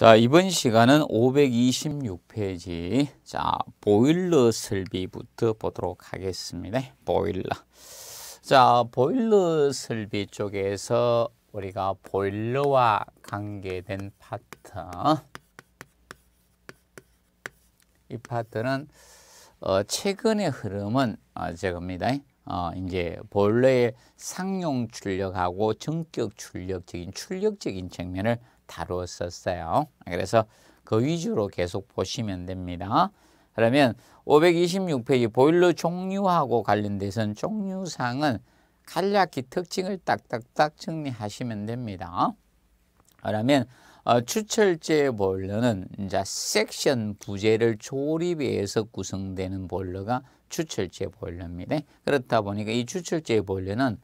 자, 이번 시간은 526페이지. 자, 보일러 설비부터 보도록 하겠습니다. 보일러. 자, 보일러 설비 쪽에서 우리가 보일러와 관계된 파트. 이 파트는 어, 최근의 흐름은 어, 저겁니다. 어, 이제 보일러의 상용 출력하고 전격 출력적인 출력적인 측면을 다루었었어요. 그래서 그 위주로 계속 보시면 됩니다. 그러면 526페이지 보일러 종류하고 관련돼서는 종류상은 간략히 특징을 딱딱딱 정리하시면 됩니다. 그러면 어, 추철제 보일러는 이제 섹션 부재를 조립해서 구성되는 보일러가 추철제 보일러입니다. 그렇다 보니까 이 추철제 보일러는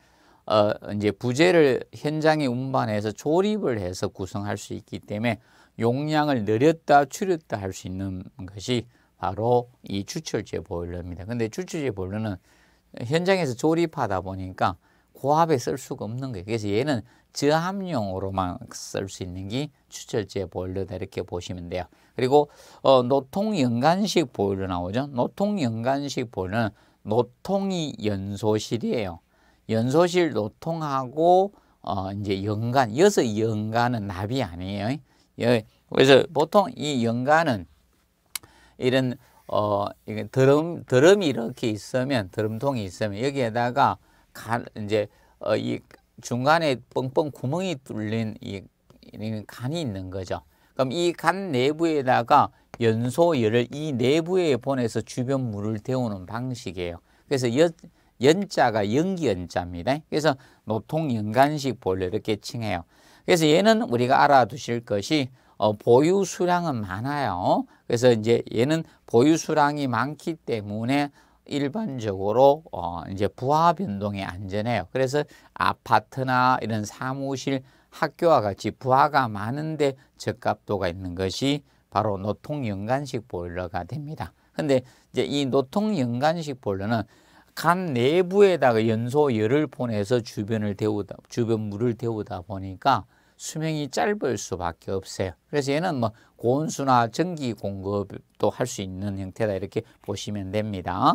어, 이제 부재를 현장에 운반해서 조립을 해서 구성할 수 있기 때문에 용량을 늘렸다 줄였다 할 수 있는 것이 바로 이 추출제 보일러입니다. 근데 추출제 보일러는 현장에서 조립하다 보니까 고압에 쓸 수가 없는 거예요. 그래서 얘는 저압용으로만 쓸 수 있는 게 추출제 보일러다 이렇게 보시면 돼요. 그리고 어, 노통 연관식 보일러 나오죠. 노통 연관식 보일러는 노통이 연소실이에요. 연소실 노통하고 어 이제 연간 여서 연간은 납이 아니에요. 그래서 보통 이 연간은 이런 어 이게 드럼 드럼이 이렇게 있으면 드럼통이 있으면 여기에다가 가, 이제 어, 이 중간에 뻥뻥 구멍이 뚫린 이, 이 간이 있는 거죠. 그럼 이 간 내부에다가 연소열을 이 내부에 보내서 주변 물을 데우는 방식이에요. 그래서 여, 연자가 연기연자입니다. 그래서 노통 연간식 볼로 이렇게 칭해요. 그래서 얘는 우리가 알아두실 것이 어, 보유 수량은 많아요. 그래서 이제 얘는 보유 수량이 많기 때문에 일반적으로 어, 이제 부하 변동이 안전해요. 그래서 아파트나 이런 사무실, 학교와 같이 부하가 많은데 적합도가 있는 것이 바로 노통 연간식 보일러가 됩니다. 근데 이제 이 노통 연간식 보일러는 간 내부에다가 연소 열을 보내서 주변을 데우다 주변 물을 데우다 보니까 수명이 짧을 수밖에 없어요. 그래서 얘는 뭐 고온수나 전기 공급도 할 수 있는 형태다 이렇게 보시면 됩니다.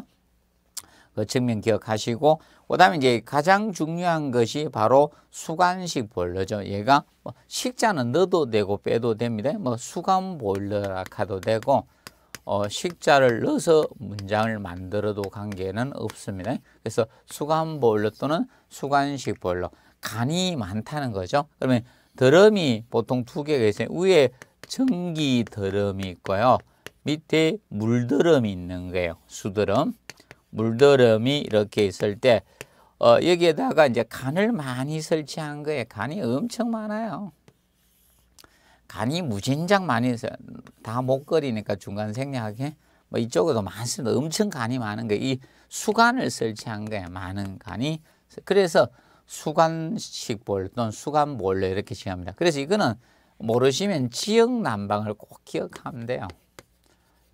그 측면 기억하시고 그다음에 이제 가장 중요한 것이 바로 수간식 보일러죠. 얘가 뭐 식자는 넣어도 되고 빼도 됩니다. 뭐 수간 보일러라 카도 되고 어, 식자를 넣어서 문장을 만들어도 관계는 없습니다. 그래서 수간 보일 또는 수간식 보일 간이 많다는 거죠. 그러면 드럼이 보통 두 개가 있어요. 위에 전기 드럼이 있고요. 밑에 물드럼이 있는 거예요. 수드럼. 물드럼이 이렇게 있을 때 어, 여기에다가 이제 간을 많이 설치한 거예요. 간이 엄청 많아요. 간이 무진장 많이 있어요. 다 목걸이니까 중간 생략해. 뭐 이쪽에도 많습니다. 엄청 간이 많은 게이 수간을 설치한 거예요. 많은 간이. 그래서 수간식 볼 또는 수간 몰래 이렇게 지합니다. 그래서 이거는 모르시면 지역 난방을 꼭 기억하면 돼요.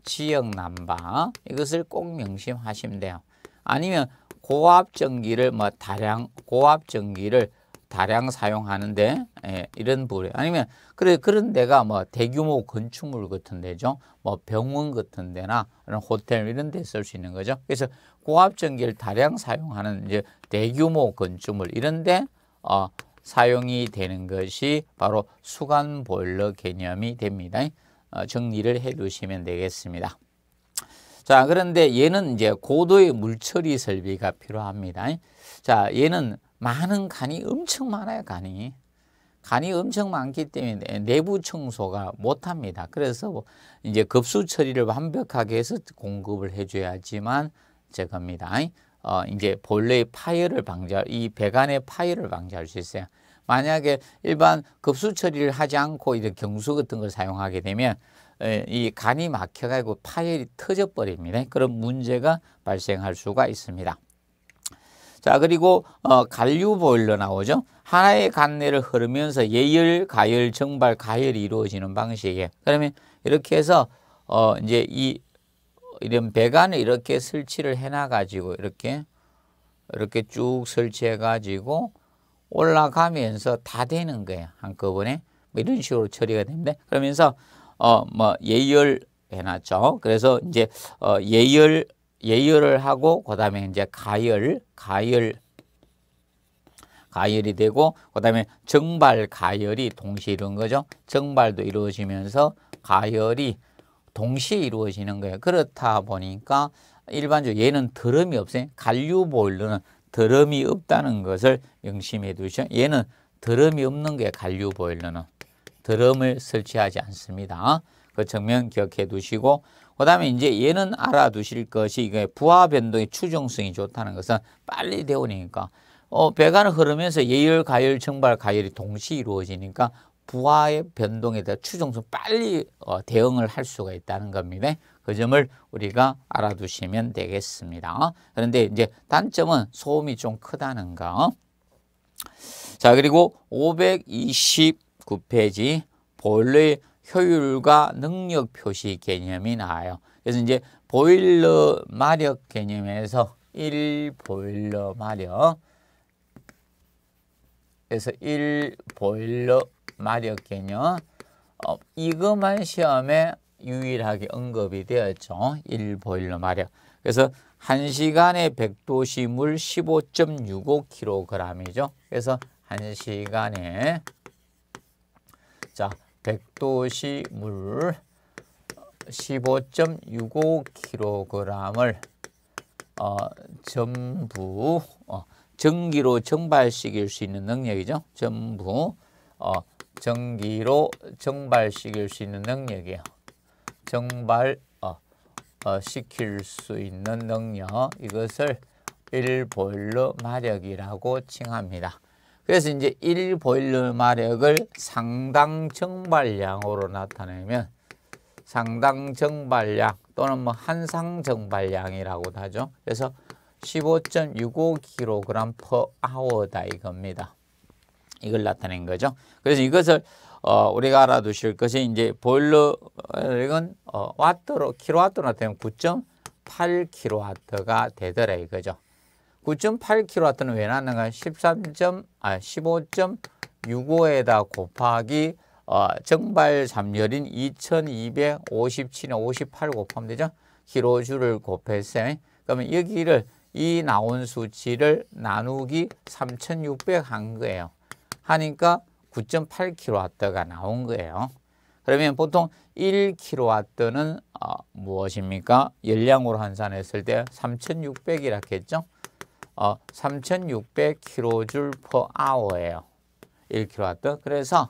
지역 난방 이것을 꼭 명심하시면 돼요. 아니면 고압 전기를 뭐 다량 고압 전기를 다량 사용하는데 예, 이런 부류 아니면 그래 그런 데가 뭐 대규모 건축물 같은 데죠 뭐 병원 같은 데나 이런 호텔 이런 데 쓸 수 있는 거죠 그래서 고압 전기를 다량 사용하는 이제 대규모 건축물 이런 데 어, 사용이 되는 것이 바로 수간 보일러 개념이 됩니다 어, 정리를 해 두시면 되겠습니다 자 그런데 얘는 이제 고도의 물처리 설비가 필요합니다 자 얘는 많은 간이 엄청 많아요 간이 간이 엄청 많기 때문에 내부 청소가 못합니다 그래서 이제 급수 처리를 완벽하게 해서 공급을 해줘야지만 제겁니다 어, 이제 본래의 파열을 방지할 이 배관의 파열을 방지할 수 있어요 만약에 일반 급수 처리를 하지 않고 이런 경수 같은 걸 사용하게 되면 이 간이 막혀가지고 파열이 터져 버립니다 그런 문제가 발생할 수가 있습니다 자 그리고 어, 간류 보일러 나오죠. 하나의 간내를 흐르면서 예열, 가열, 정발, 가열이 이루어지는 방식이에요. 그러면 이렇게 해서 어, 이제 이 이런 배관을 이렇게 설치를 해 놔 가지고 이렇게 이렇게 쭉 설치해 가지고 올라가면서 다 되는 거예요. 한꺼번에 뭐 이런 식으로 처리가 됩니다. 그러면서 어뭐 예열 해놨죠. 그래서 이제 어 예열 예열을 하고 그다음에 이제 가열, 가열 가열이 되고 그다음에 정발 가열이 동시에 이루는 거죠. 정발도 이루어지면서 가열이 동시에 이루어지는 거예요. 그렇다 보니까 일반적으로 얘는 드럼이 없어요. 갈류 보일러는 드럼이 없다는 것을 명심해 두시죠. 얘는 드럼이 없는 게 갈류 보일러는 드럼을 설치하지 않습니다. 그 측면 기억해 두시고 그 다음에 이제 얘는 알아두실 것이 이게 부하 변동의 추정성이 좋다는 것은 빨리 되오니까 어, 배관을 흐르면서 예열, 가열, 증발, 가열이 동시에 이루어지니까 부하의 변동에 대한 추정성 빨리 어, 대응을 할 수가 있다는 겁니다. 그 점을 우리가 알아두시면 되겠습니다. 그런데 이제 단점은 소음이 좀 크다는 거. 자, 그리고 529페이지 본래 효율과 능력 표시 개념이 나와요. 그래서 이제 보일러 마력 개념에서 1 보일러 마력 그서1 보일러 마력 개념 어, 이것만 시험에 유일하게 언급이 되었죠. 1 보일러 마력 그래서 1시간에 100도씨 물 15.65kg이죠. 그래서 1시간에 자 백도시 물 15.65kg을 어, 전부 어, 전기로 증발시킬 수 있는 능력이죠. 전부 어, 전기로 증발시킬 수 있는 능력이에요. 증발 어, 어, 시킬 수 있는 능력 이것을 일볼러 마력이라고 칭합니다. 그래서 이제 1 보일러 마력을 상당 정발량으로 나타내면 상당 정발량 또는 뭐 한상 정발량이라고도 하죠. 그래서 15.65kg per hour다 이겁니다. 이걸 나타낸 거죠. 그래서 이것을 어, 우리가 알아두실 것이 이제 보일러액은 어, 와트로 킬로와트로 나타내면 9.8kW가 되더라 이거죠. 9.8kW는 왜 나왔는가? 13점, 아, 15.65에다 곱하기 어, 정발 잠열인 2257에 58 곱하면 되죠? 킬로주를 곱했어요. 그러면 여기를 이 나온 수치를 나누기 3600 한 거예요. 하니까 9.8kW가 나온 거예요. 그러면 보통 1kW는 어, 무엇입니까? 열량으로 환산했을 때3 6 0 0이라 했죠? 어, 3 6 0 0 k j h 에요 1kW. 그래서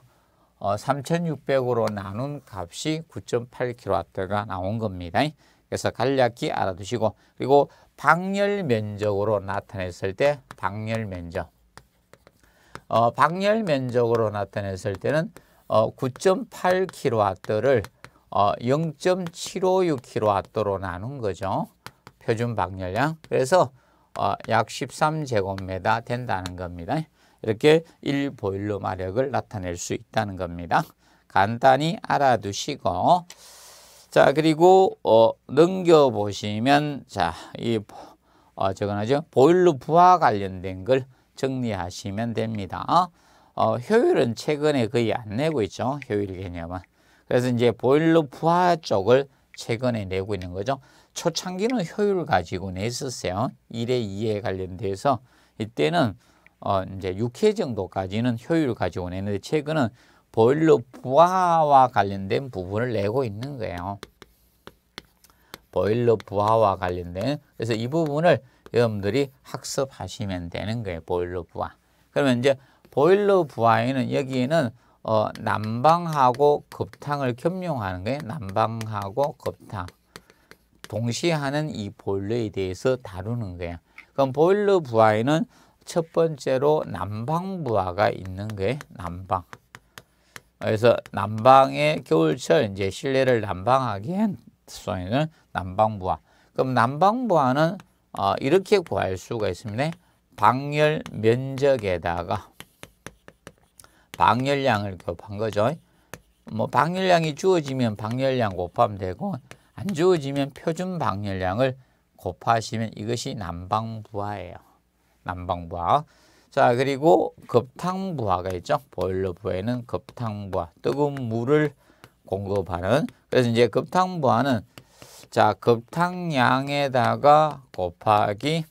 어, 3600으로 나눈 값이 9.8kW가 나온 겁니다. 그래서 간략히 알아두시고 그리고 방열 면적으로 나타냈을 때 방열 면적 어, 방열 면적으로 나타냈을 때는 어, 9.8kW를 어, 0.756kW로 나눈 거죠. 표준 방열량. 그래서 어, 약 13제곱미터 된다는 겁니다. 이렇게 1 보일러 마력을 나타낼 수 있다는 겁니다. 간단히 알아두시고 자 그리고 어, 넘겨 보시면 자이 어, 저건 하 보일러 부하 관련된 걸 정리하시면 됩니다. 어, 효율은 최근에 거의 안 내고 있죠. 효율 개념은. 그래서 이제 보일러 부하 쪽을 최근에 내고 있는 거죠. 초창기는 효율 을 가지고 냈었어요. 1에 2에 관련돼서 이때는 어 이제 6회 정도까지는 효율 가지고 내는데 최근은 보일러 부하와 관련된 부분을 내고 있는 거예요. 보일러 부하와 관련된 그래서 이 부분을 여러분들이 학습하시면 되는 거예요. 보일러 부하. 그러면 이제 보일러 부하에는 여기에는 어 난방하고 급탕을 겸용하는 거예요. 난방하고 급탕. 동시에 하는 이 보일러에 대해서 다루는 거야. 그럼 보일러 부하에는 첫 번째로 난방 부하가 있는 게 난방. 그래서 난방의 겨울철 이제 실내를 난방하기엔 소에는 난방 부하. 그럼 난방 부하는 어, 이렇게 구할 수가 있습니다. 방열 면적에다가 방열량을 곱한 거죠. 뭐 방열량이 주어지면 방열량 곱하면 되고 안 주어지면 표준 방열량을 곱하시면 이것이 난방부하예요. 난방부하. 자 그리고 급탕부하가 있죠. 보일러부에는 급탕부하, 뜨거운 물을 공급하는 그래서 이제 급탕부하는 자 급탕량에다가 곱하기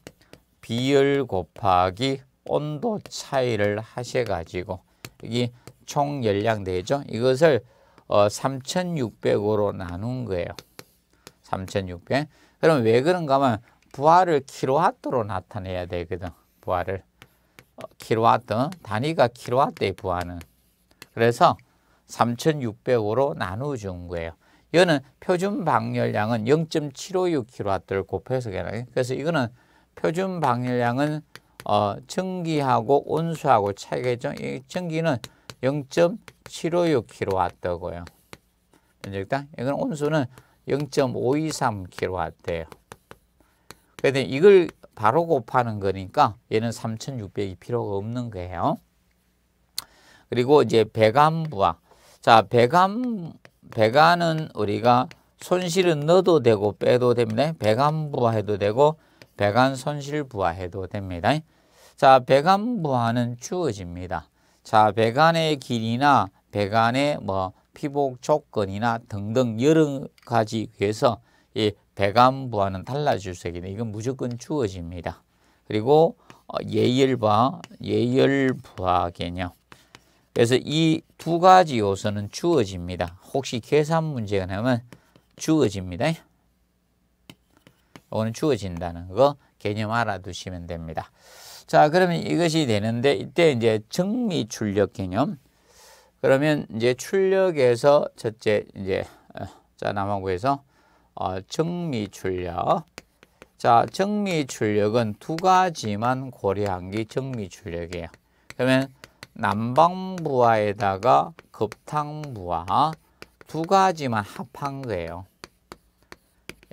비열 곱하기 온도 차이를 하셔가지고 여기 총 열량 되죠. 이것을 어, 3,600으로 나눈 거예요. 3,600. 그럼 왜 그런가 하면 부하를 킬로와트로 나타내야 되거든. 부하를. 어, 킬로와트. 단위가 킬로와트의 부하는. 그래서 3,600으로 나누어준 거예요. 이거는 표준 방열량은 0 7 5 6로와트를 곱해서 계산해. 그래서 이거는 표준 방열량은 어, 전기하고 온수하고 차이겠죠. 이 전기는 0.756kW고요. 로 면적당. 이건 온수는 0.523kW예요. 그데 이걸 바로 곱하는 거니까 얘는 3600이 필요가 없는 거예요. 그리고 이제 배관부하. 자, 배관, 배관은 우리가 손실은 넣어도 되고 빼도 됩니다. 배관 부하해도 되고 배관 손실 부하해도 됩니다. 자, 배관 부하는 주어집니다. 자, 배관의 길이나 배관의 뭐 피복 조건이나 등등 여러 가지 위해서 이 배간부와는 달라질 수 있는 이건 무조건 주어집니다. 그리고 어, 예열과 예열부하 개념. 그래서 이 두 가지 요소는 주어집니다. 혹시 계산 문제가 나면 주어집니다. 오늘 주어진다는 거 개념 알아두시면 됩니다. 자, 그러면 이것이 되는데 이때 이제 정미 출력 개념. 그러면 이제 출력에서 첫째 이제 어, 자 남하고에서 어, 정미 출력 자 정미 출력은 두 가지만 고려한 게 정미 출력이에요. 그러면 남방부하에다가 급탕부하 두 가지만 합한 거예요.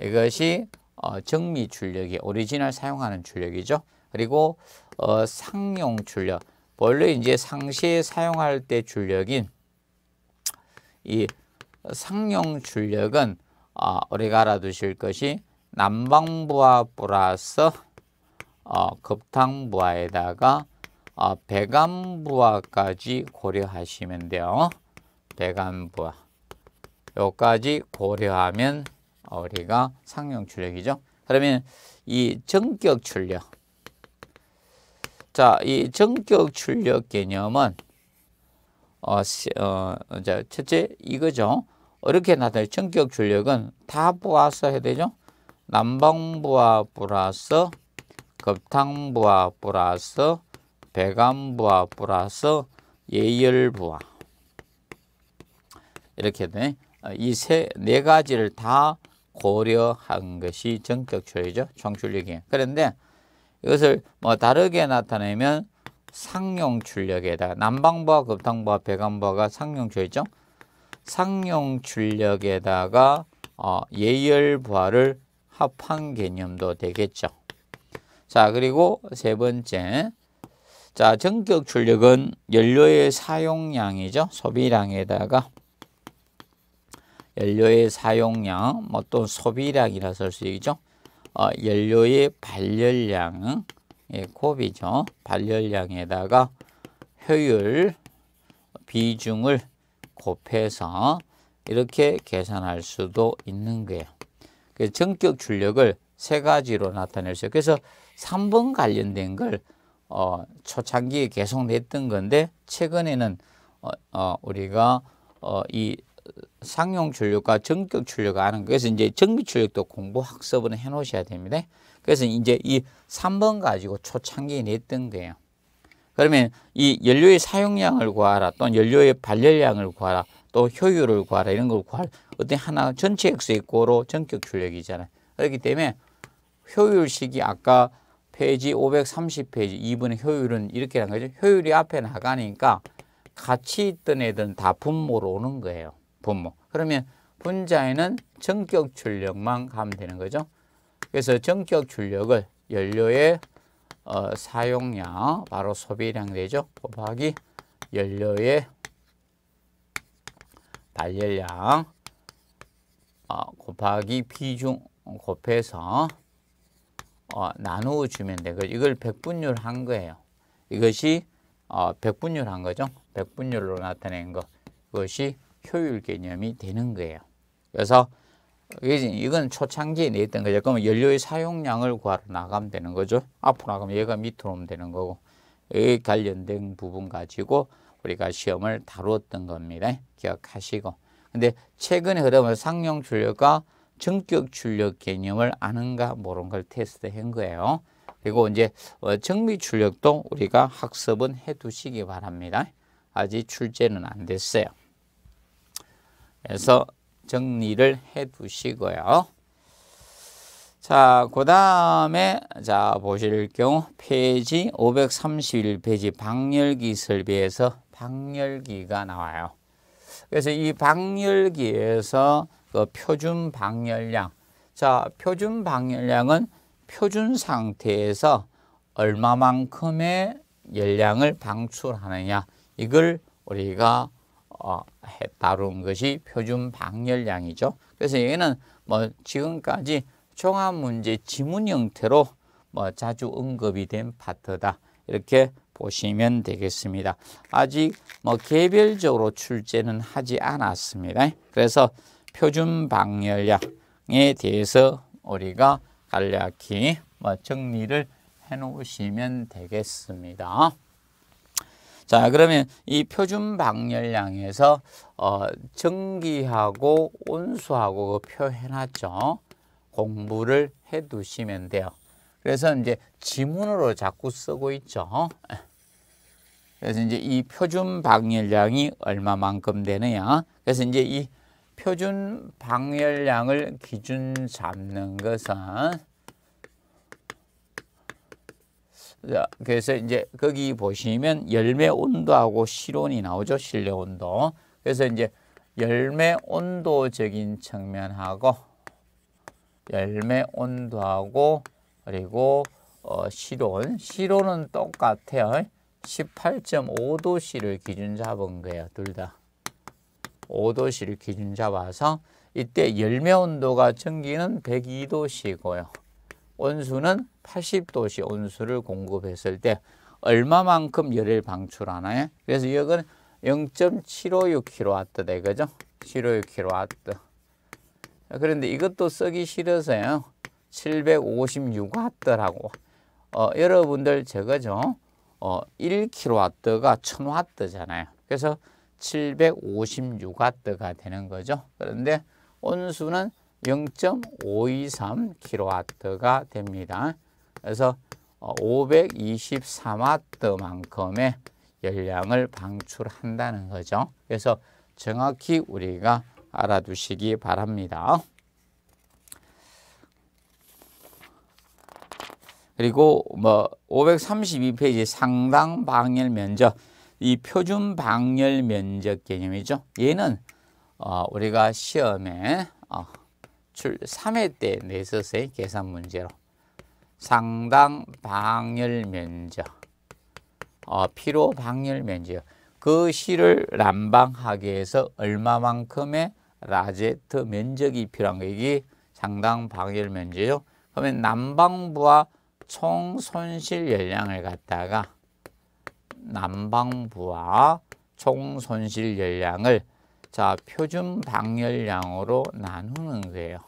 이것이 어, 정미 출력이 오리지널 사용하는 출력이죠. 그리고 어, 상용 출력 원래 이제 상시에 사용할 때 줄력인 이 상용 줄력은 어, 우리가 알아두실 것이 난방부하 플러스 어, 급탕부하에다가 어, 배관부하까지 고려하시면 돼요. 배관부하 요까지 고려하면 우리가 상용 출력이죠. 그러면 이 전격 출력 자, 이 전격 출력 개념은 어, 어, 이 첫째 이거죠. 이렇게 나타낼 전격 출력은 다 보아서 해야 되죠. 난방부와 플러서 급탕부와 플러서 배관부와 플러서 예열부와 이렇게 되네. 어, 이세 네 가지를 다 고려한 것이 전격 출력이죠. 총출력이. 그런데 이것을 뭐 다르게 나타내면 상용 출력에다 난방부와 급탕부와 배관부가 상용 출력 상용 출력에다가 어, 예열 부하를 합한 개념도 되겠죠. 자, 그리고 세 번째. 자, 전격 출력은 연료의 사용량이죠. 소비량에다가 연료의 사용량, 뭐 또 소비량이라 쓸수 있죠. 어, 연료의 발열량 예, 곱이죠. 발열량에다가 효율 비중을 곱해서 이렇게 계산할 수도 있는 거예요. 그 전격 출력을 세 가지로 나타낼 수 있어요. 그래서 3번 관련된 걸 어, 초창기에 계속 냈던 건데 최근에는 어, 어, 우리가 어, 이 상용 출력과 정격 출력하는 을 그래서 이제 정비 출력도 공부 학습은 해 놓으셔야 됩니다. 그래서 이제 이 3번 가지고 초창기에 냈던 거예요. 그러면 이 연료의 사용량을 구하라 또는 연료의 발열량을 구하라 또 효율을 구하라 이런 걸 구할 어떤 하나 전체 액수의 고로 전격 출력이잖아요. 그렇기 때문에 효율식이 아까 페이지 530페이지 2번의 효율은 이렇게 한 거죠. 효율이 앞에 나가니까 같이 있던 애들은 다 분모로 오는 거예요. 분모. 그러면 분자에는 정격 출력만 가면 되는 거죠. 그래서 전격 출력을 연료의 어, 사용량, 바로 소비량 되죠. 곱하기 연료의 발열량 어, 곱하기 비중 곱해서 어, 나누어 주면 되고 이걸 백분율 한 거예요. 이것이 어, 백분율 한 거죠. 백분율로 나타낸 거. 그것이 효율 개념이 되는 거예요. 그래서 이건 초창기에 냈던 거죠. 그러면 연료의 사용량을 구하러 나가면 되는 거죠. 앞으로 나가면 얘가 밑으로 오면 되는 거고 이 관련된 부분 가지고 우리가 시험을 다루었던 겁니다. 기억하시고. 근데 최근에 그러면 상용 출력과 정격 출력 개념을 아는가 모르는 를 테스트한 거예요. 그리고 이제 어, 정비 출력도 우리가 학습은 해두시기 바랍니다. 아직 출제는 안 됐어요. 그서 정리를 해 두시고요. 자, 그 다음에, 자, 보실 경우, 페이지 531페이지 방열기 설비에서 방열기가 나와요. 그래서 이 방열기에서 그 표준 방열량. 자, 표준 방열량은 표준 상태에서 얼마만큼의 열량을 방출하느냐. 이걸 우리가 다 어, 따른 것이 표준 방열량이죠. 그래서 얘는 뭐 지금까지 종합 문제 지문 형태로 뭐 자주 언급이 된 파트다. 이렇게 보시면 되겠습니다. 아직 뭐 개별적으로 출제는 하지 않았습니다. 그래서 표준 방열량에 대해서 우리가 간략히 뭐 정리를 해 놓으시면 되겠습니다. 자, 그러면 이 표준 방열량에서 어, 전기하고 온수하고 그 표해놨죠. 공부를 해두시면 돼요. 그래서 이제 지문으로 자꾸 쓰고 있죠. 그래서 이제 이 표준 방열량이 얼마만큼 되느냐. 그래서 이제 이 표준 방열량을 기준 잡는 것은 그래서 이제 거기 보시면 열매 온도하고 실온이 나오죠. 실내 온도. 그래서 이제 열매 온도적인 측면하고 열매 온도하고 그리고 어, 실온. 실온은 똑같아요. 18.5도씨를 기준 잡은 거예요. 둘 다. 5도씨를 기준 잡아서 이때 열매 온도가 전기는 102도씨고요. 온수는 80도씨 온수를 공급했을 때 얼마만큼 열을 방출하나요? 그래서 여기 0.756kW 되거죠. 756kW. 그런데 이것도 쓰기 싫어서요. 756W라고. 어, 여러분들 저거죠. 어, 1kW가 1000W잖아요. 그래서 756W가 되는 거죠. 그런데 온수는 0.523kW가 됩니다. 그래서 523W만큼의 어, 열량을 방출한다는 거죠. 그래서 정확히 우리가 알아두시기 바랍니다. 그리고 뭐 532페이지 상당 방열 면적 이 표준 방열 면적 개념이죠. 얘는 어, 우리가 시험에 어, 기출 3회 때냈었어의 계산 문제로. 상당 방열 면적. 어, 피로 방열 면적. 그 실을 난방하기 위해서 얼마만큼의 라제트 면적이 필요한 거 이게 상당 방열 면적이요. 그러면 난방부와 총 손실 열량을 갖다가 난방부와 총 손실 열량을 자, 표준 방열량으로 나누는 거예요.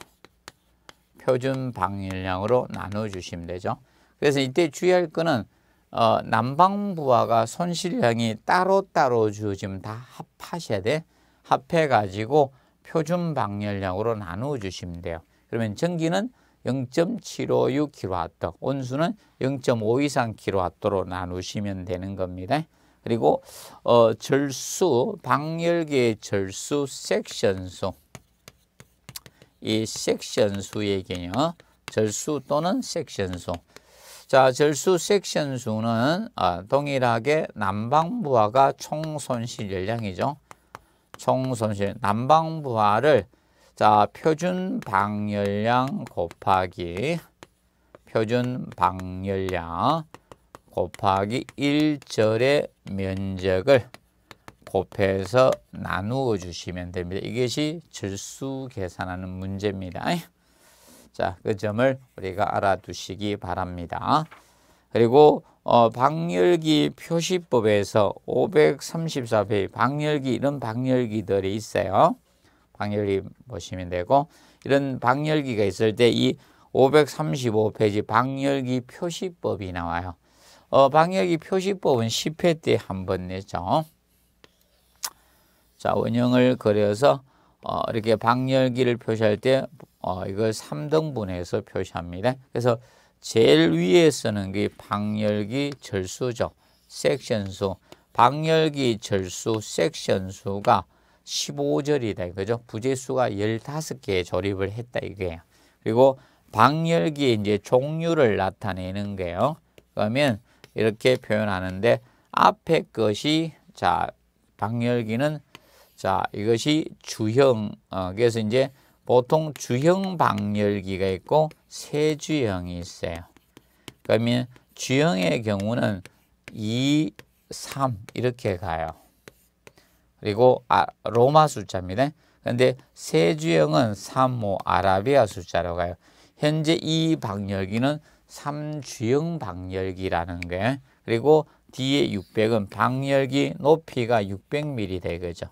표준 방열량으로 나눠 주시면 되죠. 그래서 이때 주의할 거는 어, 난방부하가 손실량이 따로따로 주어지면 다 합하셔야 돼. 합해 가지고 표준 방열량으로 나누 주시면 돼요. 그러면 전기는 0.756kW, 온수는 0.5 이상 kW로 나누시면 되는 겁니다. 그리고 어, 절수, 방열계의 절수 섹션수 이 섹션수의 개념 절수 또는 섹션수 자, 절수 섹션 수는 아, 동일하게 난방부하가 총손실 열량이죠. 총손실 난방부하를 자 표준 방열량 곱하기 표준 방열량 곱하기 1절의 면적을 곱해서 나누어 주시면 됩니다. 이것이 절수 계산하는 문제입니다. 자, 그 점을 우리가 알아두시기 바랍니다. 그리고 어, 방열기 표시법에서 534페이지 방열기 이런 방열기들이 있어요. 방열기 보시면 되고 이런 방열기가 있을 때 이 535페이지 방열기 표시법이 나와요. 어, 방역이 표시법은 10회 때 한 번 내죠. 자, 원형을 그려서 어, 이렇게 방열기를 표시할 때 어, 이걸 3등분해서 표시합니다. 그래서 제일 위에 쓰는 게 방열기 절수죠. 섹션수. 방열기 절수 섹션수가 15절이다 이죠 부재수가 15개 조립을 했다 이거요 그리고 방열기 이제 종류를 나타내는 거예요. 그러면 이렇게 표현하는데 앞에 것이 자 방열기는 자 이것이 주형 어, 그래서 이제 보통 주형 방열기가 있고 세주형이 있어요. 그러면 주형의 경우는 2, 3 이렇게 가요. 그리고 아, 로마 숫자입니다. 그런데 세주형은 3, 5 아라비아 숫자로 가요. 현재 이 방열기는 3주형 방열기라는 게 그리고 뒤에 600은 방열기 높이가 600mm 되겠죠.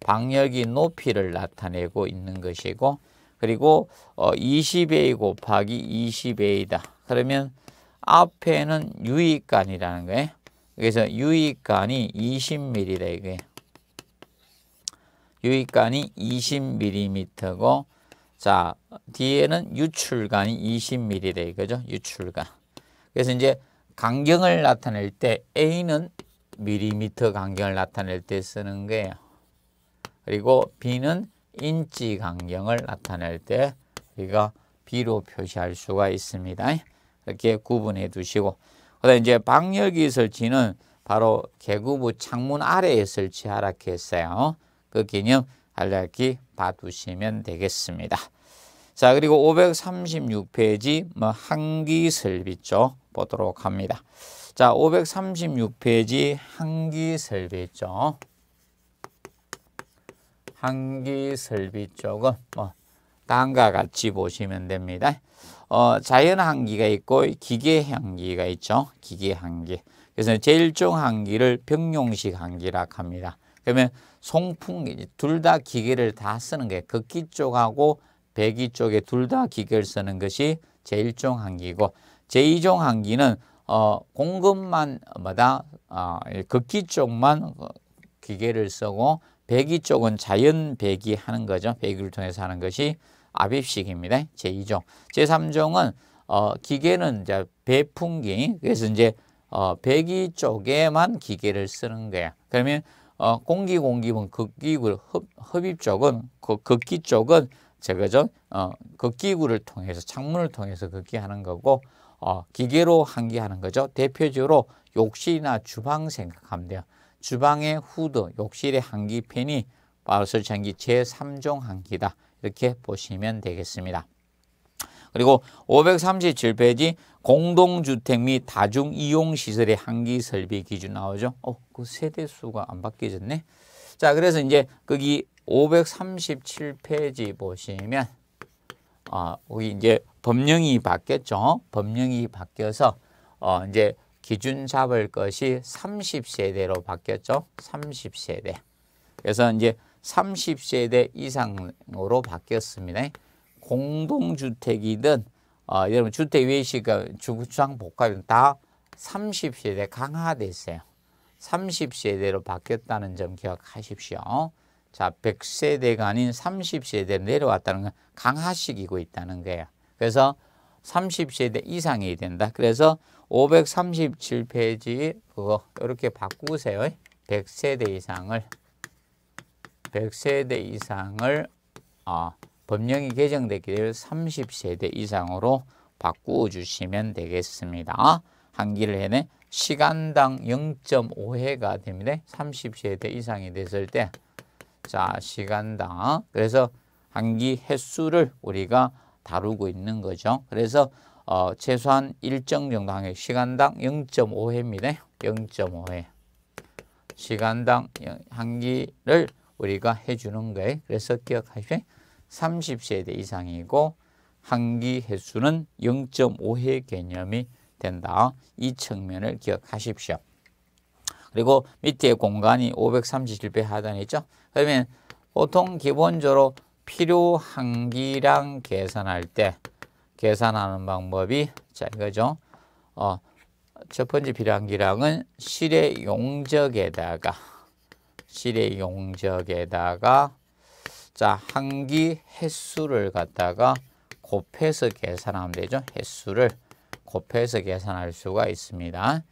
방열기 높이를 나타내고 있는 것이고 그리고 20A 어, 곱하기 20A다. 그러면 앞에는 유익간이라는 거예요. 그래서 유익간이 20mm다 이게. 유익간이 20mm고 자, 뒤에는 유출간이 20mm래 이거죠. 유출간. 그래서 이제 간경을 나타낼 때 A는 밀리미터 간경을 나타낼 때 쓰는 거예요. 그리고 B는 인치 간경을 나타낼 때 우리가 B로 표시할 수가 있습니다. 이렇게 구분해 두시고 그다음 이제 방열기 설치는 바로 개구부 창문 아래에 설치하라 했어요. 그 개념 알려기 봐두시면 되겠습니다. 자 그리고 536페이지 뭐 한기설비죠 보도록 합니다. 자 536페이지 한기설비죠. 한기설비쪽은 뭐 다음과 같이 보시면 됩니다. 어, 자연 한기가 있고 기계 한기가 있죠. 기계 한기. 그래서 제1종 한기를 병용식 한기라 합니다. 그러면 송풍기 둘 다 기계를 다 쓰는 게 극기 쪽하고 배기 쪽에 둘 다 기계를 쓰는 것이 제1종 항기고 제2종 항기는 어, 공급만 마다 어, 극기 쪽만 기계를 쓰고 배기 쪽은 자연 배기하는 거죠. 배기를 통해서 하는 것이 압입식입니다. 제2종. 제3종은 어, 기계는 이제 배풍기 그래서 이제 어, 배기 쪽에만 기계를 쓰는 거예요. 그러면 어, 공기 공기분 극기구 를 흡입 쪽은 그 극기 쪽은 제거전 어, 극기구를 통해서 창문을 통해서 극기하는 거고 어, 기계로 환기하는 거죠. 대표적으로 욕실이나 주방 생각하면 돼요. 주방의 후드, 욕실의 환기팬이 바로설 치 전기 제3종 환기다. 이렇게 보시면 되겠습니다. 그리고 537페이지 공동주택 및 다중이용시설의 한기 설비 기준 나오죠. 어, 그 세대수가 안 바뀌어졌네. 자, 그래서 이제 거기 537페이지 보시면 어, 거기 이제 법령이 바뀌었죠. 법령이 바뀌어서 어, 이제 기준 잡을 것이 30세대로 바뀌었죠. 30세대. 그래서 이제 30세대 이상으로 바뀌었습니다. 공동주택이든 어, 여러분 주택 외식과 주상 복합은 다 30세대 강화됐어요. 30세대로 바뀌었다는 점 기억하십시오. 자, 100세대가 아닌 3 0세대 내려왔다는 건 강화시키고 있다는 거예요. 그래서 30세대 이상이 된다. 그래서 537페이지 그거 이렇게 바꾸세요. 100세대 이상을 100세대 이상을 어, 법령이 개정되기 를 30세대 이상으로 바꾸어 주시면 되겠습니다. 한 길을 해내 시간당 0.5회가 됩니다. 30세대 이상이 됐을 때 자, 시간당 그래서 한기 횟수를 우리가 다루고 있는 거죠. 그래서 어, 최소한 일정 정도 항해 시간당 0.5회입니다. 0.5회 시간당 한기를 우리가 해주는 거예요. 그래서 기억하십시오. 30세대 이상이고 항기 횟수는 0.5회 개념이 된다. 이 측면을 기억하십시오. 그리고 밑에 공간이 537배 하단이죠. 그러면 보통 기본적으로 필요 항기량 계산할 때 계산하는 방법이 자 이거죠. 어, 첫 번째 필요한 기량은 실의 용적에다가 실의 용적에다가 자, 항기 횟수를 갖다가 곱해서 계산하면 되죠. 횟수를 곱해서 계산할 수가 있습니다.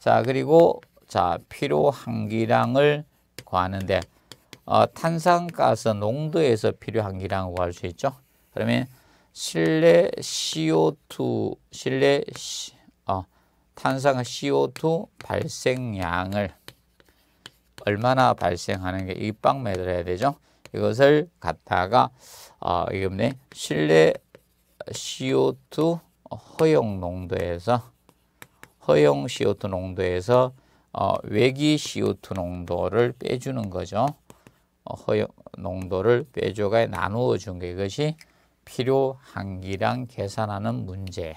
자, 그리고 자, 필요 항기량을 구하는데 어, 탄산가스 농도에서 필요 항기량을 구할 수 있죠. 그러면 실내 CO2 실내 어, 탄산 CO2 발생량을 얼마나 발생하는 게 입방매를 해야 되죠. 이것을 갖다가 어, 이겁니 실내 CO2 허용 농도에서 허용 CO2 농도에서 어, 외기 CO2 농도를 빼주는 거죠. 어, 허용 농도를 빼줘가 나누어 준게 이것이 필요 한기량 계산하는 문제.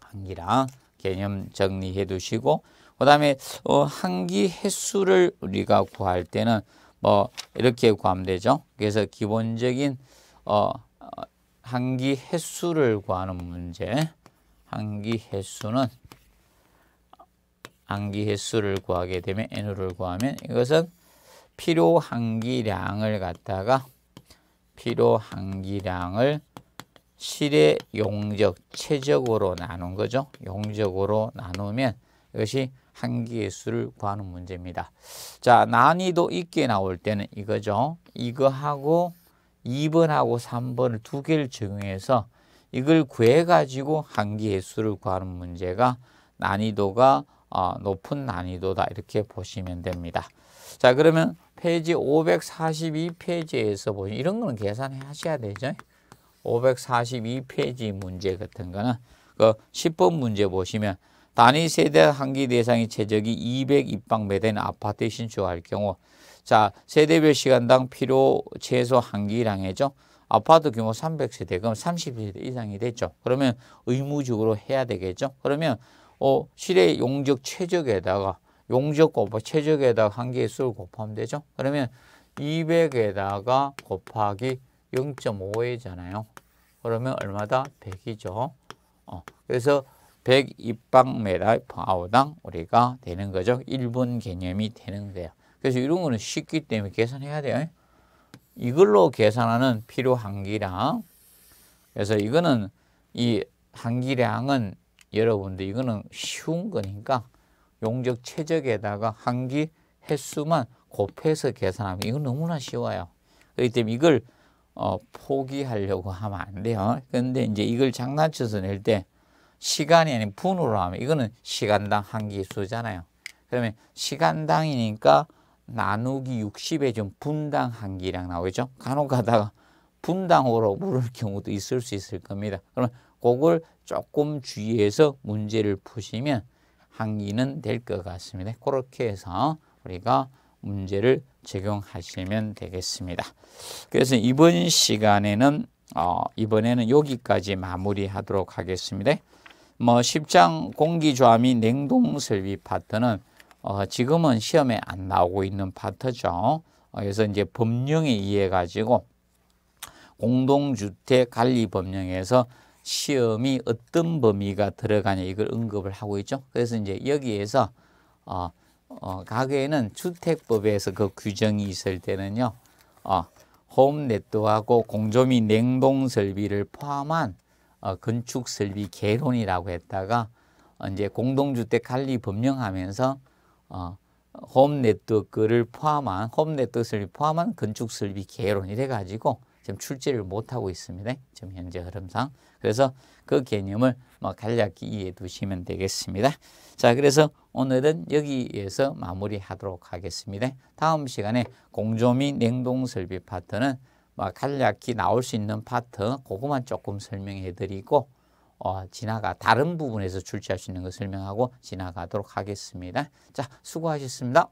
한기량 개념 정리해 두시고 그 다음에 어, 한기 횟수를 우리가 구할 때는 뭐 이렇게 구하면 되죠. 그래서 기본적인 어, 어, 한기 횟수를 구하는 문제. 한기 횟수는 한기 횟수를 구하게 되면 n을 구하면 이것은 필요 한기량을 갖다가 필요 한기량을 실의 용적, 최적으로 나눈 거죠. 용적으로 나누면 이것이 한계 수를 구하는 문제입니다. 자, 난이도 있게 나올 때는 이거죠. 이거하고 2번하고 3번을 두 개를 적용해서 이걸 구해가지고 한계의 수를 구하는 문제가 난이도가 어, 높은 난이도다 이렇게 보시면 됩니다. 자 그러면 페이지 542페이지에서 보시면 이런 거는 계산하셔야 되죠. 542페이지 문제 같은 거는 그 10번 문제 보시면 단위 세대 한기 대상의 최적이 200입방매된 아파트에 신축할 경우 자 세대별 시간당 필요 최소 한기량이죠. 아파트 규모 300세대 그럼 30세대 이상이 됐죠. 그러면 의무적으로 해야 되겠죠. 그러면 어, 실의 용적 최적에다가 용적 곱하 최적에다가 한 개의 수를 곱하면 되죠. 그러면 200에다가 곱하기 0.5회잖아요. 그러면 얼마다? 100이죠. 어, 그래서 102방메달 파우당 우리가 되는 거죠. 1분 개념이 되는 거예요. 그래서 이런 거는 쉽기 때문에 계산해야 돼요. 이걸로 계산하는 필요 한기량. 그래서 이거는 이 한기량은 여러분들 이거는 쉬운 거니까 용적 최적에다가 한 기 횟수만 곱해서 계산하면 이건 너무나 쉬워요. 그렇기 때문에 이걸 어, 포기하려고 하면 안 돼요. 그런데 이제 이걸 장난쳐서 낼때 시간이 아닌 분으로 하면 이거는 시간당 한 기수잖아요. 그러면 시간당이니까 나누기 60에 좀 분당 한 기량 나오겠죠. 간혹 가다가 분당으로 물을 경우도 있을 수 있을 겁니다. 그러면 그걸 조금 주의해서 문제를 푸시면 항기는 될 것 같습니다. 그렇게 해서 우리가 문제를 적용하시면 되겠습니다. 그래서 이번 시간에는 어, 이번에는 여기까지 마무리하도록 하겠습니다. 뭐 10장 공기조화 및 냉동설비 파트는 어 지금은 시험에 안 나오고 있는 파트죠. 어, 그래서 이제 법령에 의해 가지고 공동주택 관리 법령에서 시험이 어떤 범위가 들어가냐 이걸 언급을 하고 있죠. 그래서 이제 여기에서 어, 어 가게에는 주택법에서 그 규정이 있을 때는요. 어, 홈 네트하고 공조 및 냉동 설비를 포함한 어, 건축 설비 개론이라고 했다가 이제 공동주택 관리 법령하면서 어, 홈 네트워크를 포함한 홈 네트워크를 포함한 건축 설비 개론이 돼 가지고 지금 출제를 못 하고 있습니다. 지금 현재 흐름상. 그래서 그 개념을 뭐 간략히 이해해 두시면 되겠습니다. 자, 그래서 오늘은 여기에서 마무리하도록 하겠습니다. 다음 시간에 공조 및 냉동 설비 파트는 뭐 간략히 나올 수 있는 파트 그것만 조금 설명해드리고 어, 지나가 다른 부분에서 출제할 수 있는 걸 설명하고 지나가도록 하겠습니다. 자, 수고하셨습니다.